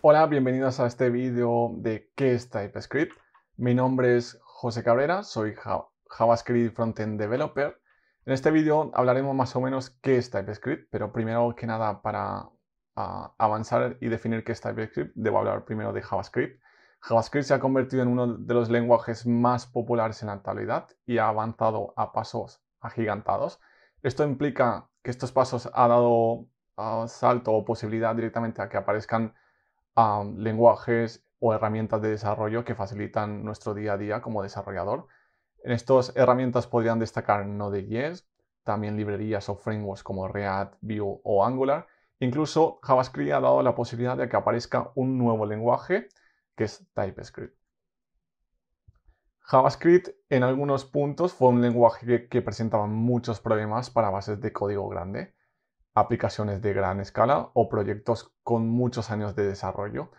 Hola, bienvenidos a este vídeo de ¿Qué es TypeScript? Mi nombre es José Cabrera, soy JavaScript Frontend Developer. En este vídeo hablaremos más o menos qué es TypeScript, pero primero que nada para ah, avanzar y definir qué es TypeScript, debo hablar primero de JavaScript. JavaScript se ha convertido en uno de los lenguajes más populares en la actualidad y ha avanzado a pasos agigantados. Esto implica que estos pasos ha dado ah, salto o posibilidad directamente a que aparezcan lenguajes o herramientas de desarrollo que facilitan nuestro día a día como desarrollador. En estas herramientas podrían destacar Node.js, también librerías o frameworks como React, Vue o Angular. Incluso JavaScript ha dado la posibilidad de que aparezca un nuevo lenguaje que es TypeScript. JavaScript en algunos puntos fue un lenguaje que, presentaba muchos problemas para bases de código grande aplicaciones de gran escala o proyectos con muchos años de desarrollo.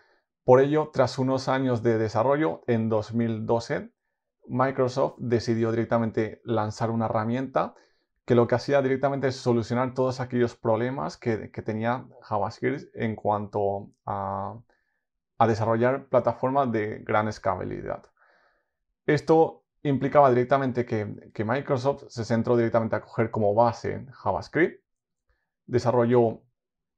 Por ello, tras unos años de desarrollo, en 2012, Microsoft decidió directamente lanzar una herramienta que lo que hacía directamente es solucionar todos aquellos problemas que, tenía JavaScript en cuanto a, desarrollar plataformas de gran escalabilidad. Esto implicaba directamente que, que, Microsoft se centró directamente a coger como base JavaScript desarrolló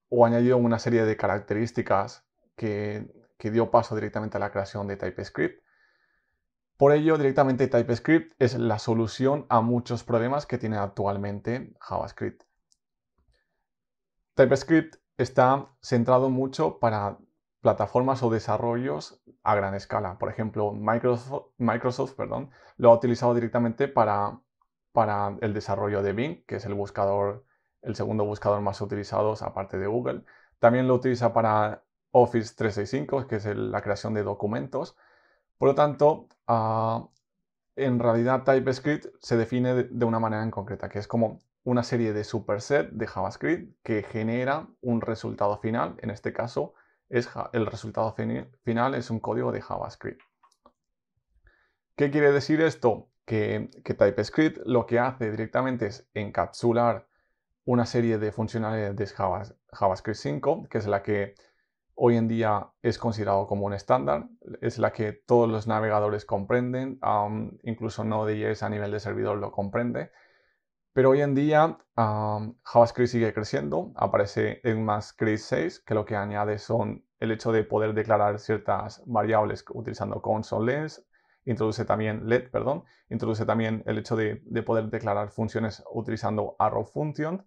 o añadió una serie de características que, dio paso directamente a la creación de TypeScript. Por ello, directamente TypeScript es la solución a muchos problemas que tiene actualmente JavaScript. TypeScript está centrado mucho para plataformas o desarrollos a gran escala. Por ejemplo, Microsoft, Microsoft perdón, lo ha utilizado directamente para, para, el desarrollo de Bing, que es el buscador el segundo buscador más utilizado aparte de Google. También lo utiliza para Office 365, que es la creación de documentos. Por lo tanto, ah, en realidad TypeScript se define de, una manera en concreta, que es como una serie de superset de JavaScript que genera un resultado final. En este caso, es el resultado final es un código de JavaScript. ¿Qué quiere decir esto? Que, que, TypeScript lo que hace directamente es encapsular una serie de funcionalidades de JavaScript 5, que es la que hoy en día es considerado como un estándar, es la que todos los navegadores comprenden, incluso Node.js a nivel de servidor lo comprende, pero hoy en día JavaScript sigue creciendo, aparece en 6, que lo que añade son el hecho de poder declarar ciertas variables utilizando console.lens, introduce también perdón, introduce también el hecho de, poder declarar funciones utilizando arrow function.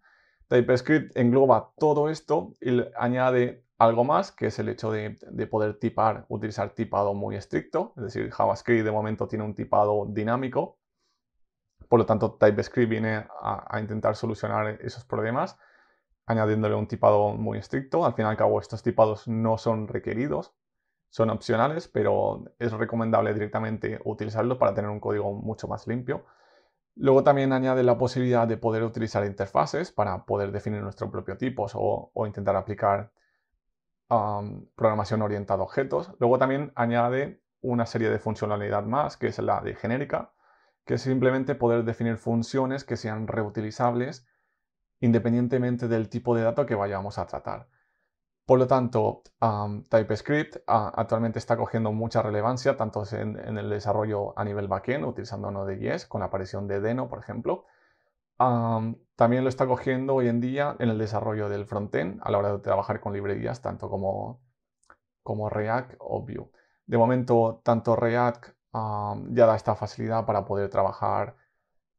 TypeScript engloba todo esto y añade algo más, que es el hecho de, poder tipar, utilizar tipado muy estricto, es decir, JavaScript de momento tiene un tipado dinámico, por lo tanto TypeScript viene a, intentar solucionar esos problemas añadiéndole un tipado muy estricto. Al fin y al cabo, estos tipados no son requeridos, son opcionales, pero es recomendable directamente utilizarlos para tener un código mucho más limpio. Luego también añade la posibilidad de poder utilizar interfaces para poder definir nuestros propios tipos o, intentar aplicar programación orientada a objetos. Luego también añade una serie de funcionalidad más, que es la de genérica, que es simplemente poder definir funciones que sean reutilizables independientemente del tipo de dato que vayamos a tratar. Por lo tanto, TypeScript actualmente está cogiendo mucha relevancia, tanto en, el desarrollo a nivel backend, utilizando Node.js, con la aparición de Deno, por ejemplo. también lo está cogiendo hoy en día en el desarrollo del frontend, a la hora de trabajar con librerías, tanto como, como React o Vue. De momento, tanto React ya da esta facilidad para poder trabajar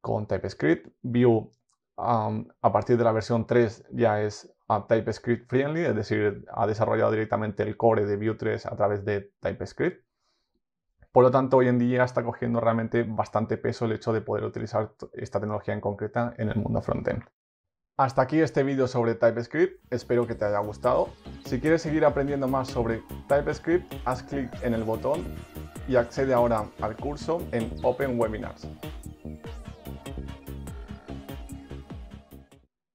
con TypeScript. Vue, a partir de la versión 3, ya es a TypeScript friendly, es decir, ha desarrollado directamente el core de Vue 3 a través de TypeScript. Por lo tanto, hoy en día está cogiendo realmente bastante peso el hecho de poder utilizar esta tecnología en concreta en el mundo frontend. Hasta aquí este vídeo sobre TypeScript, espero que te haya gustado. Si quieres seguir aprendiendo más sobre TypeScript, haz clic en el botón y accede ahora al curso en Open Webinars.